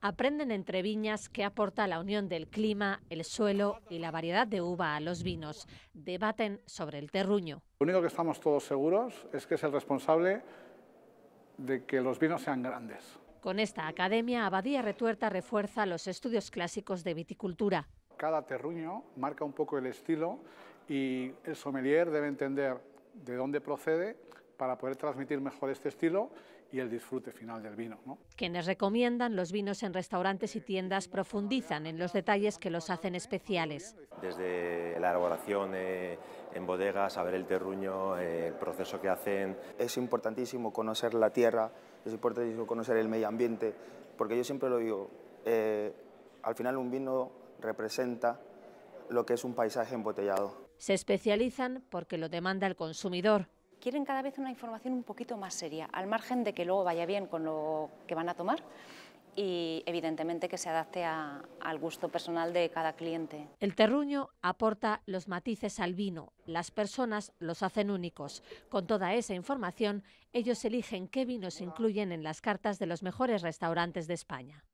aprenden entre viñas qué aporta la unión del clima, el suelo y la variedad de uva a los vinos. Debaten sobre el terruño. Lo único que estamos todos seguros es que es el responsable de que los vinos sean grandes. Con esta academia, Abadía Retuerta refuerza los estudios clásicos de viticultura. Cada terruño marca un poco el estilo y el sommelier debe entender de dónde procede para poder transmitir mejor este estilo y el disfrute final del vino. Quienes recomiendan los vinos en restaurantes y tiendas profundizan en los detalles que los hacen especiales. Desde la elaboración eh, en bodegas, saber el terruño, eh, el proceso que hacen. Es importantísimo conocer la tierra, es importantísimo conocer el medio ambiente, porque yo siempre lo digo, eh, al final un vino representa lo que es un paisaje embotellado. Se especializan porque lo demanda el consumidor quieren cada vez una información un poquito más seria, al margen de que luego vaya bien con lo que van a tomar y evidentemente que se adapte al gusto personal de cada cliente. El terruño aporta los matices al vino, las personas los hacen únicos. Con toda esa información, ellos eligen qué vinos incluyen en las cartas de los mejores restaurantes de España.